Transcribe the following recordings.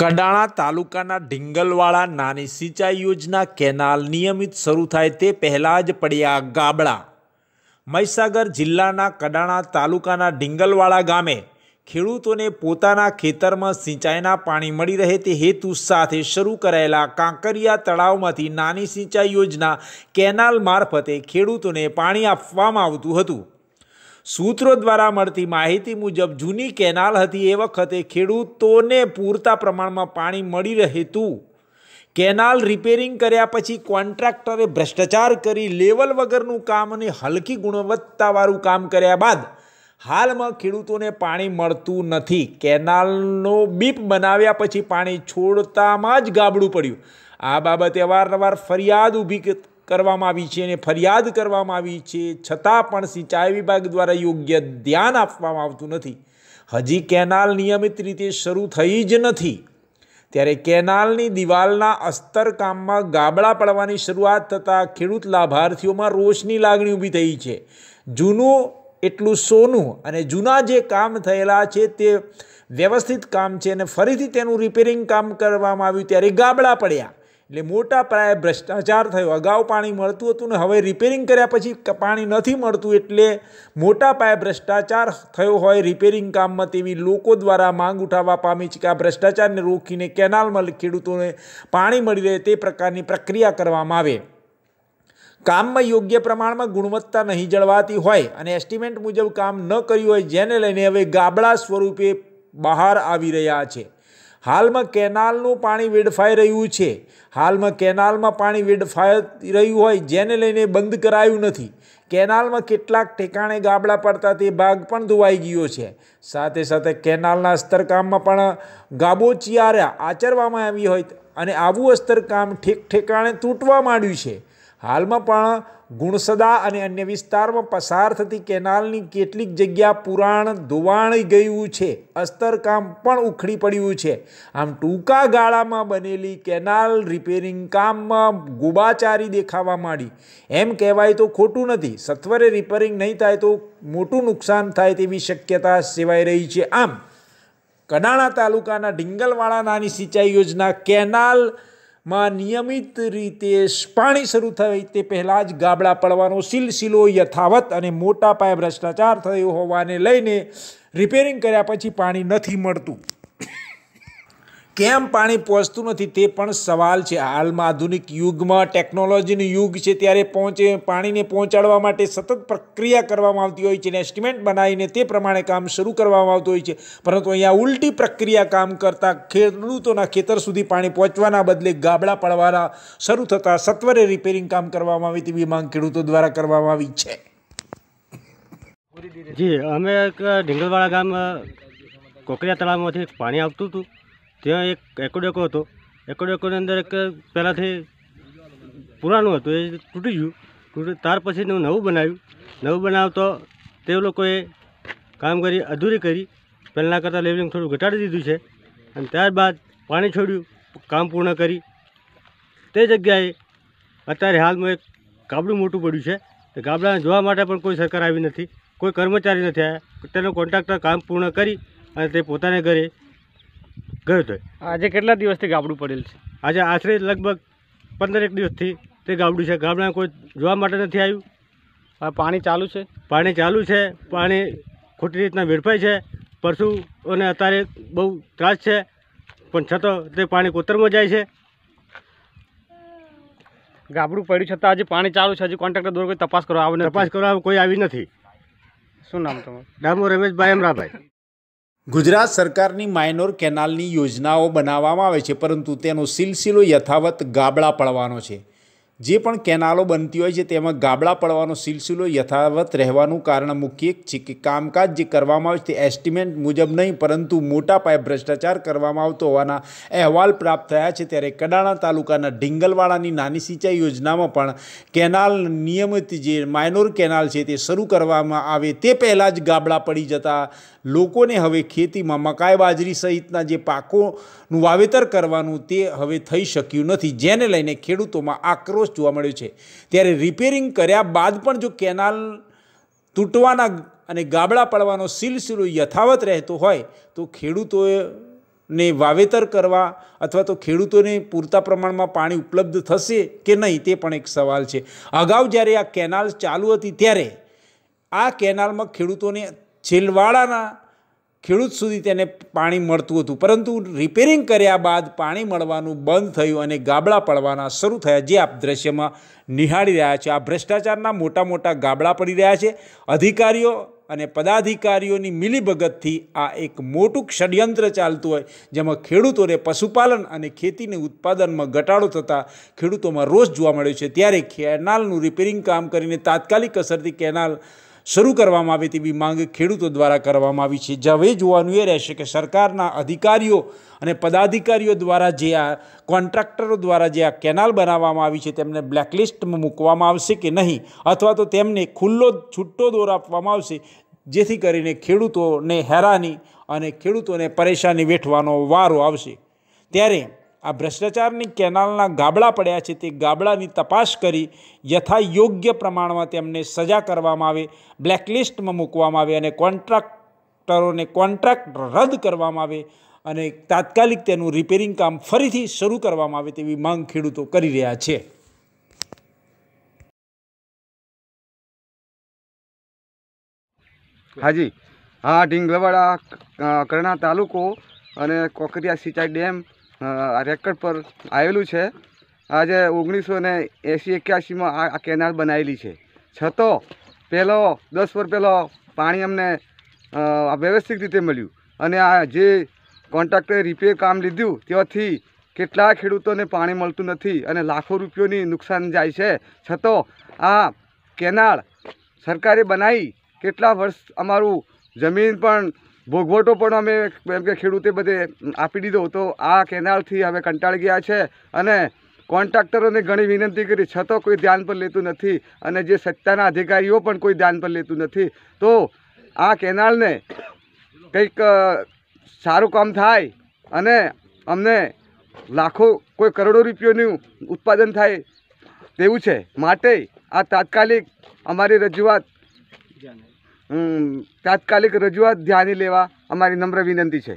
કડાણા તાલુકાના ઢીંગલવાળા નાની સિંચાઈ યોજના કેનાલ નિયમિત શરૂ થાય તે પહેલાં જ પડ્યા ગાબડા મહીસાગર જિલ્લાના કડાણા તાલુકાના ઢીંગલવાળા ગામે ખેડૂતોને પોતાના ખેતરમાં સિંચાઈના પાણી મળી રહે તે હેતુ સાથે શરૂ કરાયેલા કાંકરિયા તળાવમાંથી નાની સિંચાઈ યોજના કેનાલ મારફતે ખેડૂતોને પાણી આપવામાં આવતું હતું સૂત્રો દ્વારા મળતી માહિતી મુજબ જૂની કેનાલ હતી એ વખતે ખેડૂતોને પૂરતા પ્રમાણમાં પાણી મળી રહેતું કેનાલ રિપેરિંગ કર્યા પછી કોન્ટ્રાક્ટરે ભ્રષ્ટાચાર કરી લેવલ વગરનું કામ અને હલકી ગુણવત્તાવાળું કામ કર્યા બાદ હાલમાં ખેડૂતોને પાણી મળતું નથી કેનાલનો બીપ બનાવ્યા પછી પાણી છોડતામાં જ ગાબડું પડ્યું આ બાબતે અવારનવાર ફરિયાદ ઊભી કરવામાં આવી છે અને ફરિયાદ કરવામાં આવી છે છતાં પણ સિંચાઈ વિભાગ દ્વારા યોગ્ય ધ્યાન આપવામાં આવતું નથી હજી કેનાલ નિયમિત રીતે શરૂ થઈ જ નથી ત્યારે કેનાલની દિવાલના અસ્તર કામમાં ગાબડા પડવાની શરૂઆત થતાં ખેડૂત લાભાર્થીઓમાં રોષની લાગણી ઊભી થઈ છે જૂનું એટલું સોનું અને જૂના જે કામ થયેલા છે તે વ્યવસ્થિત કામ છે અને ફરીથી તેનું રિપેરિંગ કામ કરવામાં આવ્યું ત્યારે ગાબડા પડ્યા એટલે મોટા પાયે ભ્રષ્ટાચાર થયો અગાઉ પાણી મળતું હતું ને હવે રિપેરિંગ કર્યા પછી પાણી નથી મળતું એટલે મોટા પાયે ભ્રષ્ટાચાર થયો હોય રિપેરિંગ કામમાં તેવી લોકો દ્વારા માંગ ઉઠાવવા પામી છે કે આ ભ્રષ્ટાચારને રોકીને કેનાલમાં ખેડૂતોને પાણી મળી રહે તે પ્રકારની પ્રક્રિયા કરવામાં આવે કામમાં યોગ્ય પ્રમાણમાં ગુણવત્તા નહીં જળવાતી હોય અને એસ્ટિમેટ મુજબ કામ ન કર્યું હોય જેને લઈને હવે ગાબડા સ્વરૂપે બહાર આવી રહ્યા છે હાલમાં કેનાલનું પાણી વેડફાઈ રહ્યું છે હાલમાં કેનાલમાં પાણી વેડફાઈ રહ્યું હોય જેને લઈને બંધ કરાયું નથી કેનાલમાં કેટલાક ઠેકાણે ગાબડા પડતા તે ભાગ પણ ધોવાઈ ગયો છે સાથે સાથે કેનાલના અસ્તરકામમાં પણ ગાબોચિયારા આચરવામાં આવી હોય અને આવું અસ્તરકામ ઠેક ઠેકાણે તૂટવા માંડ્યું છે હાલમાં પણ ગુણસદા અને અન્ય વિસ્તારમાં પસાર થતી કેનાલની કેટલીક જગ્યા પુરાણ ધોવાણી ગયું છે અસ્તરકામ પણ ઉખડી પડ્યું છે આમ ટૂંકા ગાળામાં બનેલી કેનાલ રિપેરિંગ કામમાં ગુબાચારી દેખાવા માંડી એમ કહેવાય તો ખોટું નથી સત્વરે રિપેરિંગ નહીં થાય તો મોટું નુકસાન થાય તેવી શક્યતા સેવાઈ રહી છે આમ કડાણા તાલુકાના ઢીંગલવાળા નાની સિંચાઈ યોજના કેનાલ માં નિયમિત રીતે પાણી શરૂ થાય તે પહેલાં જ ગાબડા પડવાનો સિલસિલો યથાવત અને મોટા પાયે ભ્રષ્ટાચાર થયો હોવાને લઈને રિપેરિંગ કર્યા પછી પાણી નથી મળતું કેમ પાણી પહોંચતું નથી તે પણ સવાલ છે હાલમાં આધુનિક યુગમાં ટેકનોલોજીનું યુગ છે ત્યારે પહોંચે પાણીને પહોંચાડવા માટે સતત પ્રક્રિયા કરવામાં આવતી હોય છે અને એસ્ટિમેટ બનાવીને તે પ્રમાણે કામ શરૂ કરવામાં આવતું હોય છે પરંતુ અહીંયા ઉલટી પ્રક્રિયા કામ કરતાં ખેડૂતોના ખેતર સુધી પાણી પહોંચવાના બદલે ગાબડા પડવાના શરૂ થતાં સત્વરે રિપેરિંગ કામ કરવામાં આવી તેવી માંગ ખેડૂતો દ્વારા કરવામાં આવી છે જી અમે એક ઢીંગલવાળા ગામ કોકરિયા તળાવમાંથી પાણી આવતું હતું ત્યાં એક એકોડેકો હતો એકોડેકોની અંદર એક પહેલાંથી પુરાણું હતું એ તૂટી ગયું તૂટી ત્યાર પછી હું નવું બનાવ્યું નવું બનાવતો તે લોકોએ કામગીરી અધૂરી કરી પહેલાં કરતાં લેવલિંગ થોડું ઘટાડી દીધું છે અને ત્યારબાદ પાણી છોડ્યું કામ પૂર્ણ કરી તે જગ્યાએ અત્યારે હાલમાં એક ગાબડું મોટું પડ્યું છે તે ગાબડાને જોવા માટે પણ કોઈ સરકાર આવી નથી કોઈ કર્મચારી નથી આવ્યા તેનો કોન્ટ્રાક્ટર કામ પૂર્ણ કરી અને તે પોતાને ઘરે ગયો તો આજે કેટલા દિવસથી ગાબડું પડેલ છે આજે આશરે લગભગ પંદરેક દિવસથી તે ગાબડું છે ગામડા કોઈ જોવા માટે નથી આવ્યું હવે પાણી ચાલુ છે પાણી ચાલુ છે પાણી ખોટી રીતના વેડફાય છે પશુઓને અત્યારે બહુ ત્રાસ છે પણ છતાં તે પાણી કોતરમાં જાય છે ગાબડું પડ્યું છતાં હજી પાણી ચાલુ છે હજી કોન્ટ્રાક્ટર દોર કોઈ તપાસ કરવા આવે તપાસ કરવા કોઈ આવી નથી શું નામ તમારું દામો રમેશભાઈ અમરાભાઈ ગુજરાત સરકારની માઇનોર કેનાલની યોજનાઓ બનાવવામાં આવે છે પરંતુ તેનો સિલસિલો યથાવત ગાબડા પડવાનો છે જે પણ કેનાલો બનતી હોય છે તેમાં ગાબડા પડવાનો સિલસિલો યથાવત રહેવાનું કારણ મુખ્ય છે કે કામકાજ જે કરવામાં આવે છે તે એસ્ટિમેટ મુજબ નહીં પરંતુ મોટા પાયે ભ્રષ્ટાચાર કરવામાં આવતો હોવાના અહેવાલ પ્રાપ્ત થયા છે ત્યારે કડાણા તાલુકાના ઢીંગલવાડાની નાની સિંચાઈ યોજનામાં પણ કેનાલ નિયમિત જે માઇનોર કેનાલ છે તે શરૂ કરવામાં આવે તે પહેલાં જ ગાબડા પડી જતા લોકોને હવે ખેતીમાં મકાઈ બાજરી સહિતના જે પાકોનું વાવેતર કરવાનું તે હવે થઈ શક્યું નથી જેને લઈને ખેડૂતોમાં આક્રોશ જોવા મળ્યું છે ત્યારે રિપેરિંગ કર્યા બાદ પણ જો કેનાલ તૂટવાના અને ગાબડા પડવાનો સિલસિલો યથાવત રહેતો હોય તો ખેડૂતોને વાવેતર કરવા અથવા તો ખેડૂતોને પૂરતા પ્રમાણમાં પાણી ઉપલબ્ધ થશે કે નહીં તે પણ એક સવાલ છે અગાઉ જ્યારે આ કેનાલ ચાલુ હતી ત્યારે આ કેનાલમાં ખેડૂતોને છેલવાડાના ખેડૂત સુધી તેને પાણી મળતું હતું પરંતુ રિપેરિંગ કર્યા બાદ પાણી મળવાનું બંધ થયું અને ગાબડા પડવાના શરૂ થયા જે આપ દ્રશ્યમાં નિહાળી રહ્યા છે આ ભ્રષ્ટાચારના મોટા મોટા ગાબડા પડી રહ્યા છે અધિકારીઓ અને પદાધિકારીઓની મિલીભગતથી આ એક મોટું ષડયંત્ર ચાલતું હોય જેમાં ખેડૂતોને પશુપાલન અને ખેતીને ઉત્પાદનમાં ઘટાડો થતાં ખેડૂતોમાં રોષ જોવા મળ્યો છે ત્યારે કેનાલનું રિપેરિંગ કામ કરીને તાત્કાલિક અસરથી કેનાલ શરૂ કરવામાં આવે તેવી માંગ ખેડૂતો દ્વારા કરવામાં આવી છે હવે જોવાનું એ રહેશે કે સરકારના અધિકારીઓ અને પદાધિકારીઓ દ્વારા જે આ કોન્ટ્રાક્ટરો દ્વારા જે આ કેનાલ બનાવવામાં આવી છે તેમને બ્લેકલિસ્ટમાં મૂકવામાં આવશે કે નહીં અથવા તો તેમને ખુલ્લો છૂટો દોર આપવામાં આવશે જેથી કરીને ખેડૂતોને હેરાની અને ખેડૂતોને પરેશાની વેઠવાનો વારો આવશે ત્યારે આ ભ્રષ્ટાચારની કેનાલના ગાબડા પડ્યા છે તે ગાબડાની તપાસ કરી યથા યોગ્ય પ્રમાણમાં તેમને સજા કરવામાં આવે બ્લેકલિસ્ટમાં મૂકવામાં આવે અને કોન્ટ્રાક્ટરોને કોન્ટ્રાક્ટ રદ કરવામાં આવે અને તાત્કાલિક તેનું રિપેરિંગ કામ ફરીથી શરૂ કરવામાં આવે તેવી માંગ ખેડૂતો કરી રહ્યા છે હાજી હા ઢીંગલવાડા કરણા તાલુકો અને કોકરિયા સિંચાઈ ડેમ રેકર્ડ પર આવેલું છે આજે ઓગણીસો ને એંસી એક્યાસીમાં આ કેનાલ બનાવેલી છે છતો પહેલો દસ વર્ષ પહેલો પાણી અમને વ્યવસ્થિત રીતે મળ્યું અને આ જે કોન્ટ્રાક્ટરે રિપેર કામ લીધું ત્યાંથી કેટલા ખેડૂતોને પાણી મળતું નથી અને લાખો રૂપિયોની નુકસાન જાય છે છતો આ કેનાળ સરકારે બનાવી કેટલા વર્ષ અમારું જમીન પણ ભોગવટો પણ અમે એમ કે ખેડૂતે બધે આપી દીધો તો આ કેનાલથી હવે કંટાળી ગયા છે અને કોન્ટ્રાક્ટરોને ઘણી વિનંતી કરી છતાં કોઈ ધ્યાન પર લેતું નથી અને જે સત્તાના અધિકારીઓ પણ કોઈ ધ્યાન પર લેતું નથી તો આ કેનાલને કંઈક સારું કામ થાય અને અમને લાખો કોઈ કરોડો રૂપિયાનું ઉત્પાદન થાય તેવું છે માટે આ તાત્કાલિક અમારી રજૂઆત તાત્કાલિક રજૂઆત ધ્યાને લેવા અમારી નમ્ર વિનંતી છે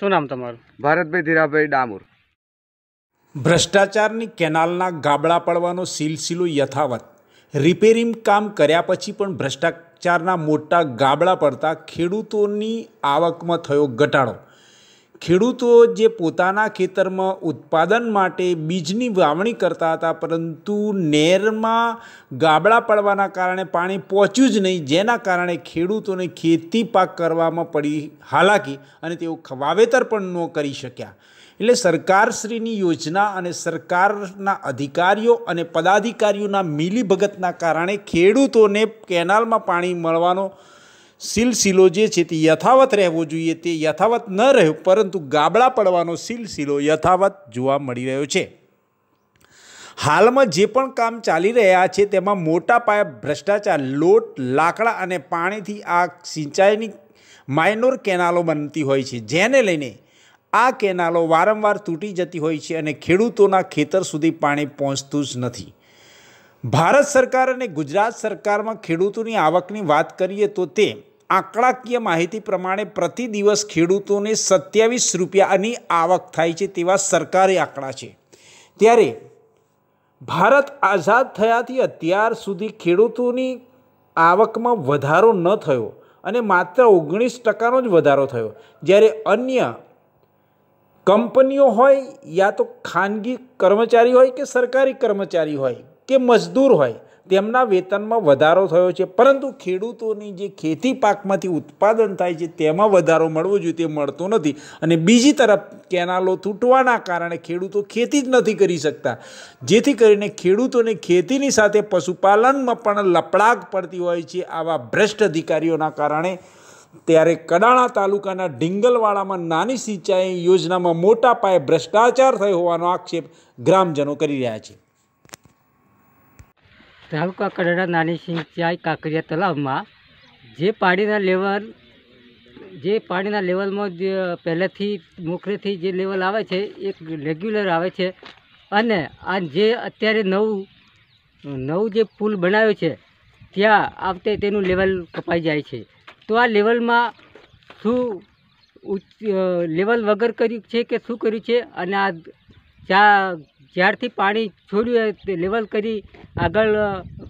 શું નામ તમારું ભારતભાઈ ધીરાભાઈ ડામોર ભ્રષ્ટાચારની કેનાલના ગાબડા પડવાનો સિલસિલો યથાવત રિપેરિંગ કામ કર્યા પછી પણ ભ્રષ્ટાચારના મોટા ગાબડા પડતા ખેડૂતોની આવકમાં થયો ઘટાડો ખેડૂતો જે પોતાના ખેતરમાં ઉત્પાદન માટે બીજની વાવણી કરતા હતા પરંતુ નેરમાં ગાબડા પડવાના કારણે પાણી પહોંચ્યું જ નહીં જેના કારણે ખેડૂતોને ખેતી પાક કરવામાં પડી હાલાકી અને તેઓ વાવેતર પણ ન કરી શક્યા એટલે સરકારશ્રીની યોજના અને સરકારના અધિકારીઓ અને પદાધિકારીઓના મિલીભગતના કારણે ખેડૂતોને કેનાલમાં પાણી મળવાનો સિલસિલો જે છે તે યથાવત રહેવો જોઈએ તે યથાવત ન રહ્યો પરંતુ ગાબડા પડવાનો સિલસિલો યથાવત જોવા મળી રહ્યો છે હાલમાં જે પણ કામ ચાલી રહ્યા છે તેમાં મોટા પાયે ભ્રષ્ટાચાર લોટ લાકડા અને પાણીથી આ સિંચાઈની માઇનોર કેનાલો બનતી હોય છે જેને લઈને આ કેનાલો વારંવાર તૂટી જતી હોય છે અને ખેડૂતોના ખેતર સુધી પાણી પહોંચતું જ નથી ભારત સરકાર અને ગુજરાત સરકારમાં ખેડૂતોની આવકની વાત કરીએ તો તે આંકડાકીય માહિતી પ્રમાણે પ્રતિ દિવસ ખેડૂતોને સત્યાવીસ રૂપિયાની આવક થાય છે તેવા સરકારી આંકડા છે ત્યારે ભારત આઝાદ થયાથી અત્યાર સુધી ખેડૂતોની આવકમાં વધારો ન થયો અને માત્ર ઓગણીસ ટકાનો જ વધારો થયો જ્યારે અન્ય કંપનીઓ હોય યા તો ખાનગી કર્મચારી હોય કે સરકારી કર્મચારી હોય કે મજદૂર હોય તેમના વેતનમાં વધારો થયો છે પરંતુ ખેડૂતોની જે ખેતી પાકમાંથી ઉત્પાદન થાય છે તેમાં વધારો મળવો જોઈએ તે મળતો નથી અને બીજી તરફ કેનાલો તૂટવાના કારણે ખેડૂતો ખેતી જ નથી કરી શકતા જેથી કરીને ખેડૂતોને ખેતીની સાથે પશુપાલનમાં પણ લપડાક પડતી હોય છે આવા ભ્રષ્ટ અધિકારીઓના કારણે ત્યારે કડાણા તાલુકાના ઢીંગલવાડામાં નાની સિંચાઈ યોજનામાં મોટા પાયે ભ્રષ્ટાચાર થયો હોવાનો આક્ષેપ ગ્રામજનો કરી રહ્યા છે તાલુકા કડાના નાની સિંચાઈ કાંકરિયા તળાવમાં જે પાણીના લેવલ જે પાણીના લેવલમાં જે પહેલેથી મોખરેથી જે લેવલ આવે છે એ રેગ્યુલર આવે છે અને આ જે અત્યારે નવું નવું જે પુલ બનાવ્યો છે ત્યાં આવતે તેનું લેવલ કપાઈ જાય છે તો આ લેવલમાં શું લેવલ વગર કર્યું છે કે શું કર્યું છે અને આ ચા જ્યારથી પાણી છોડ્યું લેવલ કરી આગળ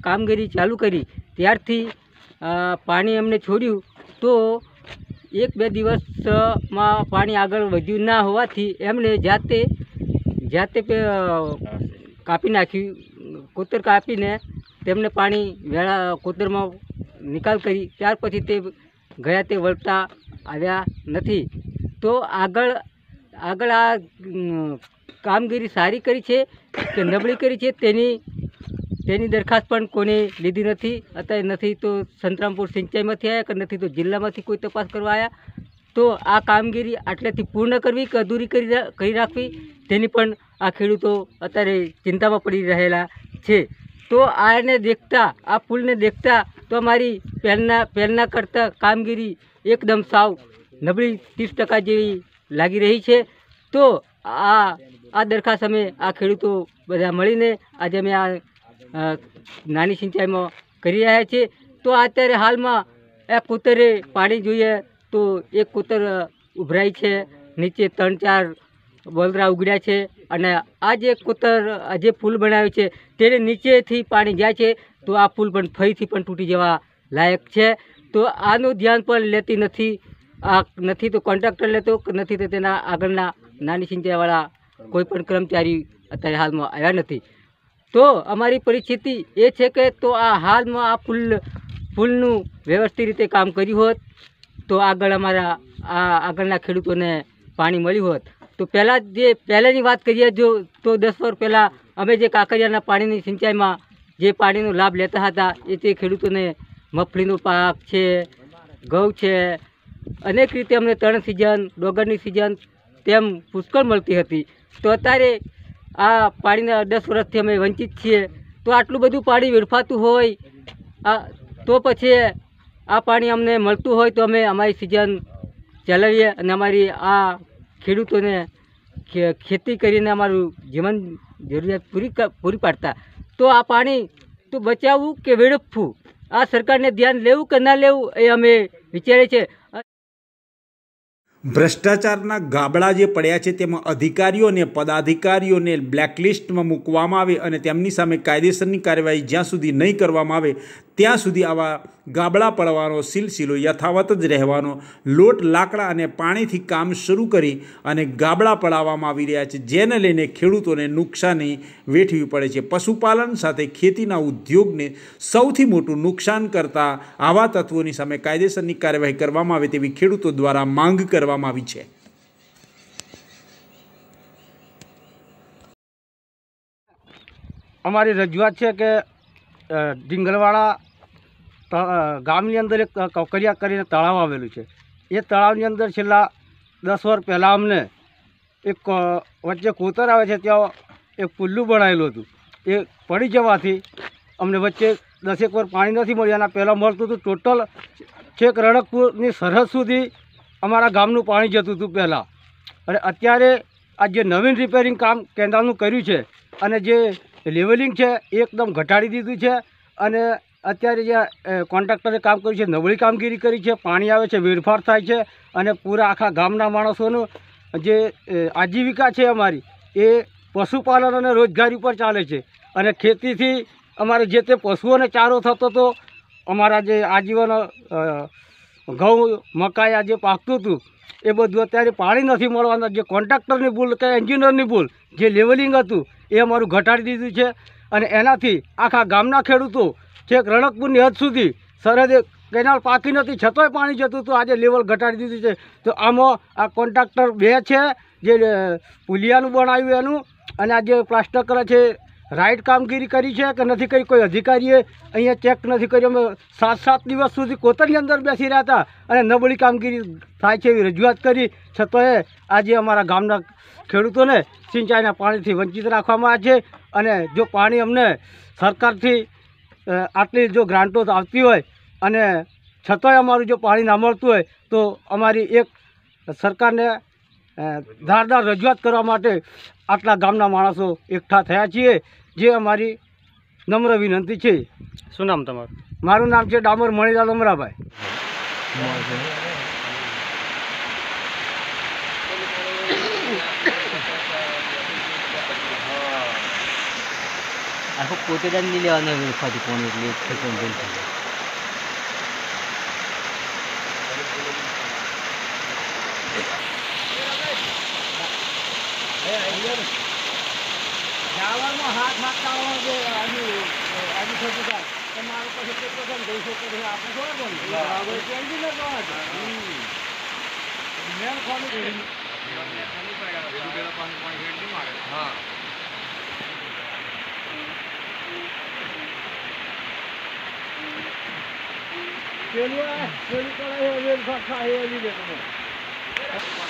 કામગીરી ચાલુ કરી ત્યારથી પાણી અમને છોડ્યું તો એક બે દિવસમાં પાણી આગળ વધ્યું ના હોવાથી એમણે જાતે જાતે કાપી નાખ્યું કોતર કાપીને તેમને પાણી વેળા કોતરમાં નિકાલ કરી ત્યાર પછી તે ગયા તે વળતા આવ્યા નથી તો આગળ આગળ આ કામગીરી સારી કરી છે કે નબળી કરી છે તેની તેની દરખાસ્ત પણ કોને લીધી નથી અત્યારે નથી તો સંતરામપુર સિંચાઈમાંથી આવ્યા કે નથી તો જિલ્લામાંથી કોઈ તપાસ કરવા આવ્યા તો આ કામગીરી આટલેથી પૂર્ણ કરવી કે અધૂરી કરી કરી રાખવી તેની પણ આ ખેડૂતો અત્યારે ચિંતામાં પડી રહેલા છે તો આને દેખતા આ પુલને દેખતા તો અમારી પહેલના પહેલના કરતાં કામગીરી એકદમ સાવ નબળી ત્રીસ ટકા જેવી લાગી રહી છે તો આ આ દરખાસ્ત અમે આ ખેડૂતો બધા મળીને આજે અમે આ નાની સિંચાઈમાં કરી રહ્યા છીએ તો અત્યારે હાલમાં એક કૂતરે પાણી જોઈએ તો એક કૂતર ઉભરાય છે નીચે ત્રણ ચાર બલદરા ઉગડ્યા છે અને આ જે કોતર જે પુલ બનાવ્યો છે તેને નીચેથી પાણી જાય છે તો આ પુલ પણ ફરીથી પણ તૂટી જવા લાયક છે તો આનું ધ્યાન પણ લેતી નથી આ નથી તો કોન્ટ્રાક્ટર લેતો નથી તો તેના આગળના નાની સિંચાઈવાળા કોઈ પણ કર્મચારી અત્યારે હાલમાં આવ્યા નથી તો અમારી પરિસ્થિતિ એ છે કે તો આ હાલમાં આ પુલ પુલનું વ્યવસ્થિત રીતે કામ કર્યું હોત તો આગળ અમારા આ આગળના ખેડૂતોને પાણી મળ્યું હોત તો પહેલાં જે પહેલાંની વાત કરીએ જો તો દસ વર્ષ પહેલાં અમે જે કાંકરિયાના પાણીની સિંચાઈમાં જે પાણીનો લાભ લેતા હતા એ તે ખેડૂતોને મગફળીનો પાક છે ઘઉં છે અનેક રીતે અમને ત્રણ સિઝન ડોગરની સિઝન તેમ પુષ્કળ મળતી હતી તો અત્યારે આ પાણીના દસ વર્ષથી અમે વંચિત છીએ તો આટલું બધું પાણી વેડફાતું હોય આ તો પછી આ પાણી અમને મળતું હોય તો અમે અમારી સિઝન ચલાવીએ અને અમારી આ ખેડૂતોને ખેતી કરીને અમારું જીવન જરૂરિયાત પૂરી પૂરી પાડતા તો આ પાણી તો બચાવવું કે વેડફવું આ સરકારને ધ્યાન લેવું કે ના લેવું એ અમે વિચારીએ છીએ ભ્રષ્ટાચારના ગાબડા જે પડ્યા છે તેમાં અધિકારીઓને પદાધિકારીઓને બ્લેકલિસ્ટમાં મૂકવામાં આવે અને તેમની સામે કાયદેસરની કાર્યવાહી જ્યાં સુધી નહીં કરવામાં આવે ત્યાં સુધી આવા ગાબડા પડવાનો સિલસિલો યથાવત જ રહેવાનો લોટ લાકડા અને પાણીથી કામ શરૂ કરી અને ગાબડા પડાવવામાં આવી રહ્યા છે જેને લઈને ખેડૂતોને નુકસાની વેઠવી પડે છે પશુપાલન સાથે ખેતીના ઉદ્યોગને સૌથી મોટું નુકસાન કરતા આવા તત્વોની સામે કાયદેસરની કાર્યવાહી કરવામાં આવે તેવી ખેડૂતો દ્વારા માંગ કરવામાં આવી છે અમારી રજૂઆત છે કે ડિંગલવાળા ગામની અંદર એક કવકરિયા કરીને તળાવ આવેલું છે એ તળાવની અંદર છેલ્લા દસ વર્ષ પહેલાં અમને એક વચ્ચે કોતર આવે છે ત્યાં એક પુલ્લું બનાવેલું હતું એ પડી જવાથી અમને વચ્ચે દસેક વાર પાણી નથી મળ્યું એના પહેલાં મળતું હતું ટોટલ છેક રણકપુરની સરહદ સુધી અમારા ગામનું પાણી જતું હતું પહેલાં અને અત્યારે આ જે નવીન રિપેરિંગ કામ કેન્દ્રનું કર્યું છે અને જે લેવલિંગ છે એ એકદમ ઘટાડી દીધું છે અને અત્યારે જે કોન્ટ્રાક્ટરે કામ કર્યું છે નબળી કામગીરી કરી છે પાણી આવે છે વેડફાર થાય છે અને પૂરા આખા ગામના માણસોનું જે આજીવિકા છે અમારી એ પશુપાલન અને રોજગારી ઉપર ચાલે છે અને ખેતીથી અમારે જે તે પશુઓને ચારો થતો હતો અમારા જે આજીવન ઘઉં મકાઈ આ જે પાકતું હતું એ બધું અત્યારે પાણી નથી મળવાના જે કોન્ટ્રાક્ટરની ભૂલ કે એન્જિનિયરની ભૂલ જે લેવલિંગ હતું એ અમારું ઘટાડી દીધું છે અને એનાથી આખા ગામના ખેડૂતો છેક રણકપુરની હદ સુધી સરહદે કેનાલ પાકી નથી છતોય પાણી જતું હતું આજે લેવલ ઘટાડી દીધું છે તો આમાં આ કોન્ટ્રાક્ટર બે છે જે પુલિયાનું બનાવ્યું એનું અને આ જે પ્લાસ્ટર કરે છે રાઈટ કામગીરી કરી છે કે નથી કરી કોઈ અધિકારીએ અહીંયા ચેક નથી કર્યું અમે સાત સાત દિવસ સુધી કોતરની અંદર બેસી રહ્યા હતા અને નબળી કામગીરી થાય છે એવી રજૂઆત કરી છતાંય આજે અમારા ગામના ખેડૂતોને સિંચાઈના પાણીથી વંચિત રાખવામાં આવે છે અને જો પાણી અમને સરકારથી આટલી જો ગ્રાન્ટો આવતી હોય અને છતાંય અમારું જો પાણી ના મળતું હોય તો અમારી એક સરકારને ધારદાર રજૂઆત કરવા માટે આટલા ગામના માણસો એકઠા થયા છીએ જે અમારી નમ્ર વિનંતી છે શું નામ તમારું મારું નામ છે ડામર મણિલાલ અમરાભાઈ આખો પોતે જ નહીં લેવાનો વેરફાથી કોણ એટલે એક ફેંકવાનું હાથ માગતા આજુ આજુ થતું થાય તો મારું પછી છે આપણે થોડા પણ મેં ખાલી ખાલી પડે હા Chưa luôn, chưa đi có lấy hồn viên phạt đi được không?